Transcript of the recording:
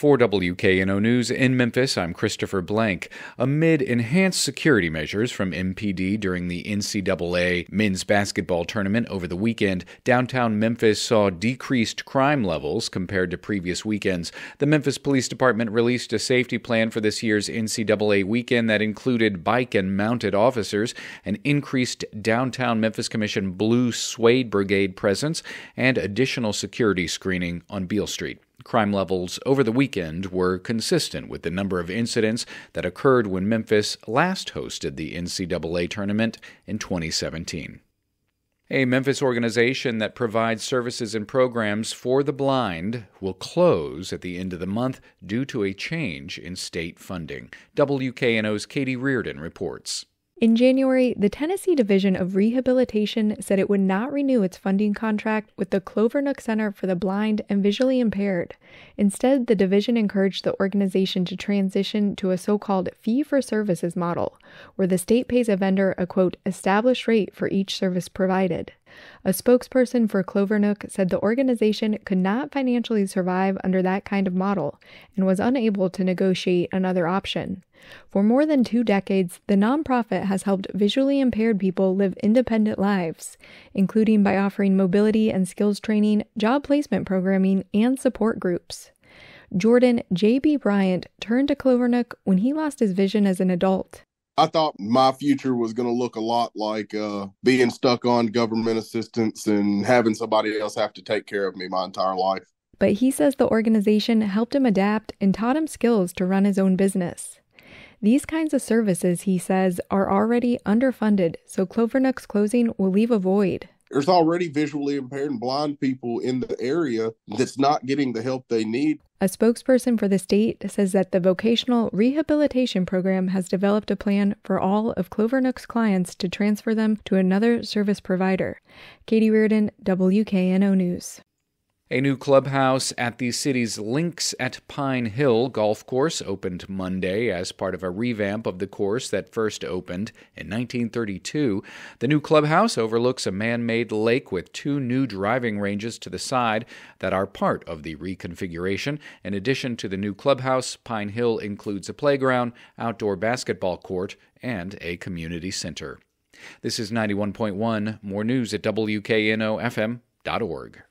For WKNO News in Memphis, I'm Christopher Blank. Amid enhanced security measures from MPD during the NCAA men's basketball tournament over the weekend, downtown Memphis saw decreased crime levels compared to previous weekends. The Memphis Police Department released a safety plan for this year's NCAA weekend that included bike and mounted officers, an increased downtown Memphis Commission Blue Suede Brigade presence, and additional security screening on Beale Street. Crime levels over the weekend were consistent with the number of incidents that occurred when Memphis last hosted the NCAA tournament in 2017. A Memphis organization that provides services and programs for the blind will close at the end of the month due to a change in state funding. WKNO's Katie Reardon reports. In January, the Tennessee Division of Rehabilitation said it would not renew its funding contract with the Clover Nook Center for the Blind and Visually Impaired. Instead, the division encouraged the organization to transition to a so called fee for services model, where the state pays a vendor a quote, established rate for each service provided. A spokesperson for Clovernook said the organization could not financially survive under that kind of model and was unable to negotiate another option. For more than two decades, the nonprofit has helped visually impaired people live independent lives, including by offering mobility and skills training, job placement programming, and support groups. Jordan J.B. Bryant turned to Clovernook when he lost his vision as an adult. I thought my future was going to look a lot like uh, being stuck on government assistance and having somebody else have to take care of me my entire life. But he says the organization helped him adapt and taught him skills to run his own business. These kinds of services, he says, are already underfunded, so Clovernook's closing will leave a void there's already visually impaired and blind people in the area that's not getting the help they need. A spokesperson for the state says that the vocational rehabilitation program has developed a plan for all of Clover Nook's clients to transfer them to another service provider. Katie Reardon, WKNO News. A new clubhouse at the city's Links at Pine Hill golf course opened Monday as part of a revamp of the course that first opened in 1932. The new clubhouse overlooks a man made lake with two new driving ranges to the side that are part of the reconfiguration. In addition to the new clubhouse, Pine Hill includes a playground, outdoor basketball court, and a community center. This is 91.1. More news at WKNOFM.org.